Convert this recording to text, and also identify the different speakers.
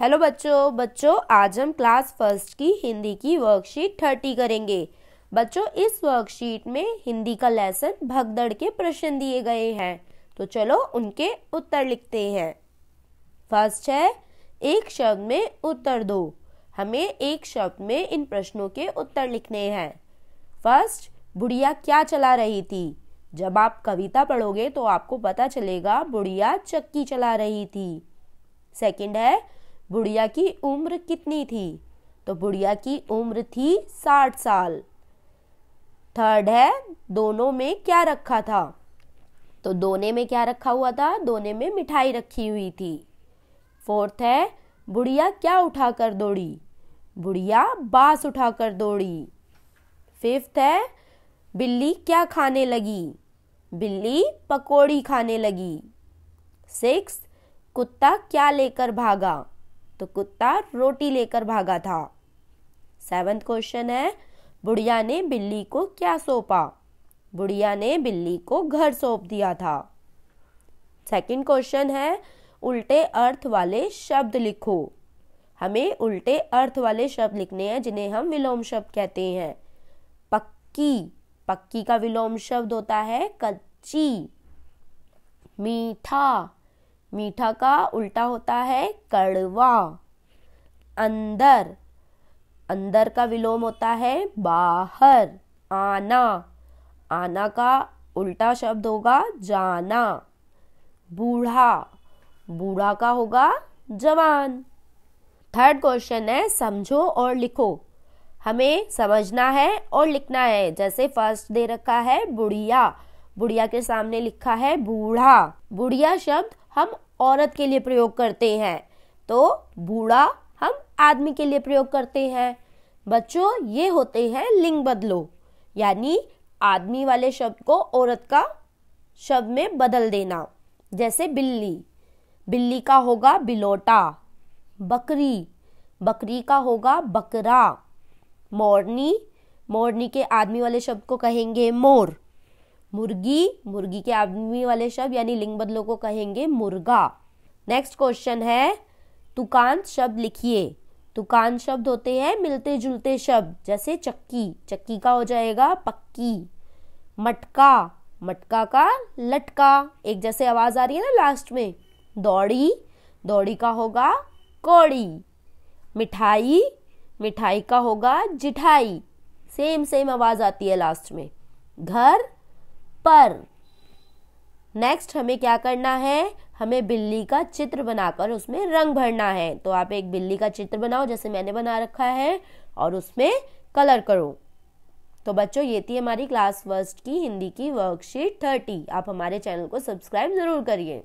Speaker 1: hello बच्चों बच्चों आज हम क्लास फर्स्ट की हिंदी की वर्कशीट थर्टी करेंगे बच्चों इस वर्कशीट में हिंदी का लेसन भगदड़ के प्रश्न दिए गए हैं तो चलो उनके उत्तर लिखते हैं फर्स्ट है एक शब्द में उत्तर दो हमें एक शब्द में इन प्रश्नों के उत्तर लिखने हैं फर्स्ट बुढ़िया क्या चला रही थी जब आप कविता पढ़ोगे तो आपको पता चलेगा बुढ़िया चक्की चला रही थी सेकंड है बुढ़िया की उम्र कितनी थी तो बुढ़िया की उम्र थी साठ साल थर्ड है दोनों में क्या रखा था तो दोने में क्या रखा हुआ था दोने में मिठाई रखी हुई थी फोर्थ है बुढ़िया क्या उठाकर दौड़ी बुढ़िया बांस उठाकर दौड़ी फिफ्थ है बिल्ली क्या खाने लगी बिल्ली पकोड़ी खाने लगी सिक्स कुत्ता क्या लेकर भागा तो कुत्ता रोटी लेकर भागा था सेवेंथ क्वेश्चन है बुढ़िया ने बिल्ली को क्या सौंपा बुढ़िया ने बिल्ली को घर सौंप दिया था सेकंड क्वेश्चन है उल्टे अर्थ वाले शब्द लिखो हमें उल्टे अर्थ वाले शब्द लिखने हैं जिन्हें हम विलोम शब्द कहते हैं पक्की पक्की का विलोम शब्द होता है कच्ची मीठा मीठा का उल्टा होता है कड़वा अंदर अंदर का विलोम होता है बाहर आना आना का उल्टा शब्द होगा जाना बूढ़ा बूढ़ा का होगा जवान थर्ड क्वेश्चन है समझो और लिखो हमें समझना है और लिखना है जैसे फर्स्ट दे रखा है बुढ़िया बुढ़िया के सामने लिखा है बूढ़ा बुढ़िया शब्द हम औरत के लिए प्रयोग करते हैं तो बूढ़ा हम आदमी के लिए प्रयोग करते हैं बच्चों ये होते हैं लिंग बदलो यानी आदमी वाले शब्द को औरत का शब्द में बदल देना जैसे बिल्ली बिल्ली का होगा बिलोटा बकरी बकरी का होगा बकरा मोरनी मोरनी के आदमी वाले शब्द को कहेंगे मोर मुर्गी मुर्गी के आदमी वाले शब्द यानी लिंग बदलों को कहेंगे मुर्गा नेक्स्ट क्वेश्चन है तुकान शब्द लिखिए तुकान शब्द होते हैं मिलते जुलते शब्द जैसे चक्की चक्की का हो जाएगा पक्की मटका मटका का लटका एक जैसे आवाज आ रही है ना लास्ट में दौड़ी दौड़ी का होगा कौड़ी मिठाई मिठाई का होगा जिठाई सेम सेम आवाज आती है लास्ट में घर पर नेक्स्ट हमें क्या करना है हमें बिल्ली का चित्र बनाकर उसमें रंग भरना है तो आप एक बिल्ली का चित्र बनाओ जैसे मैंने बना रखा है और उसमें कलर करो तो बच्चों ये थी हमारी क्लास फर्स्ट की हिंदी की वर्कशीट थर्टी आप हमारे चैनल को सब्सक्राइब ज़रूर करिए